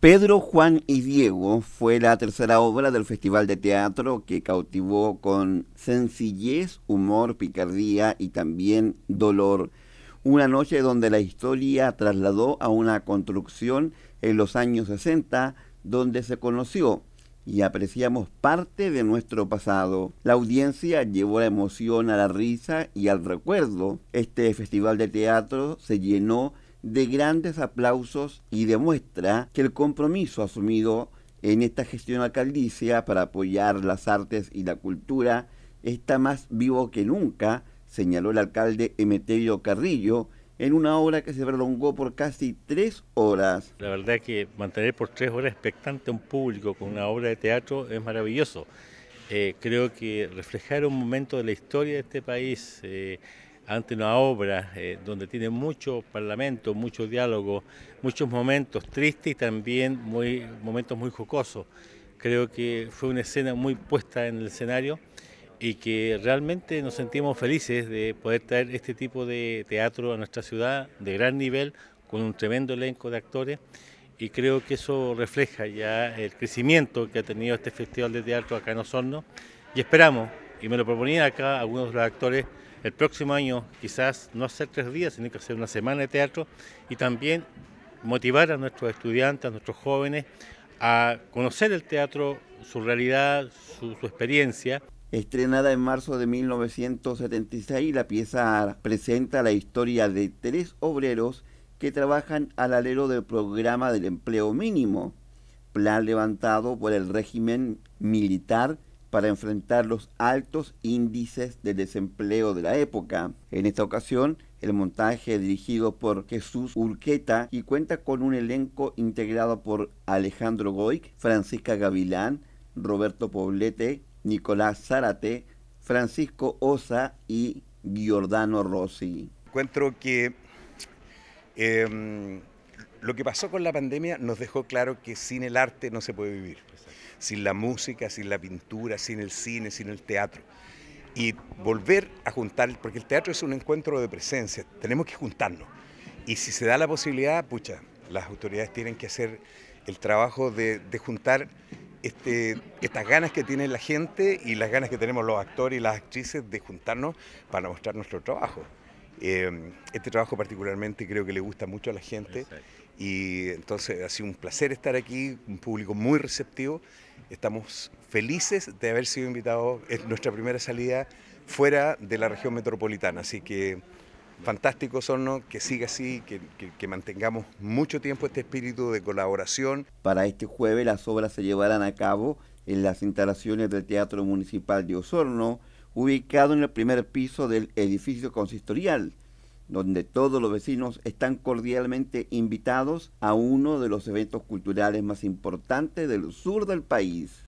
Pedro, Juan y Diego fue la tercera obra del Festival de Teatro que cautivó con sencillez, humor, picardía y también dolor. Una noche donde la historia trasladó a una construcción en los años 60 donde se conoció y apreciamos parte de nuestro pasado. La audiencia llevó la emoción a la risa y al recuerdo. Este festival de teatro se llenó de grandes aplausos y demuestra que el compromiso asumido en esta gestión alcaldicia para apoyar las artes y la cultura está más vivo que nunca, señaló el alcalde Emeterio Carrillo en una obra que se prolongó por casi tres horas. La verdad que mantener por tres horas expectante a un público con una obra de teatro es maravilloso. Eh, creo que reflejar un momento de la historia de este país, eh, ante una obra eh, donde tiene mucho parlamento, mucho diálogo, muchos momentos tristes y también muy, momentos muy jocosos. Creo que fue una escena muy puesta en el escenario y que realmente nos sentimos felices de poder traer este tipo de teatro a nuestra ciudad de gran nivel, con un tremendo elenco de actores y creo que eso refleja ya el crecimiento que ha tenido este Festival de Teatro acá en Osorno y esperamos, y me lo proponían acá algunos de los actores, el próximo año quizás no hacer tres días, sino que hacer una semana de teatro y también motivar a nuestros estudiantes, a nuestros jóvenes a conocer el teatro, su realidad, su, su experiencia. Estrenada en marzo de 1976, la pieza presenta la historia de tres obreros que trabajan al alero del programa del empleo mínimo, plan levantado por el régimen militar para enfrentar los altos índices de desempleo de la época. En esta ocasión, el montaje dirigido por Jesús Urqueta y cuenta con un elenco integrado por Alejandro Goic, Francisca Gavilán, Roberto Poblete, Nicolás Zárate, Francisco Osa y Giordano Rossi. Encuentro que em, lo que pasó con la pandemia nos dejó claro que sin el arte no se puede vivir. Sin la música, sin la pintura, sin el cine, sin el teatro. Y volver a juntar, porque el teatro es un encuentro de presencia, tenemos que juntarnos. Y si se da la posibilidad, pucha, las autoridades tienen que hacer el trabajo de, juntar este, estas ganas que tiene la gente y las ganas que tenemos los actores y las actrices de juntarnos para mostrar nuestro trabajo. Em, este trabajo particularmente creo que le gusta mucho a la gente y entonces ha sido un placer estar aquí, un público muy receptivo. Estamos felices de haber sido invitados, es nuestra primera salida fuera de la región metropolitana, así que fantástico Osorno, que siga así, que, mantengamos mucho tiempo este espíritu de colaboración. Para este jueves las obras se llevarán a cabo en las instalaciones del Teatro Municipal de Osorno, ubicado en el primer piso del edificio consistorial, donde todos los vecinos están cordialmente invitados a uno de los eventos culturales más importantes del sur del país.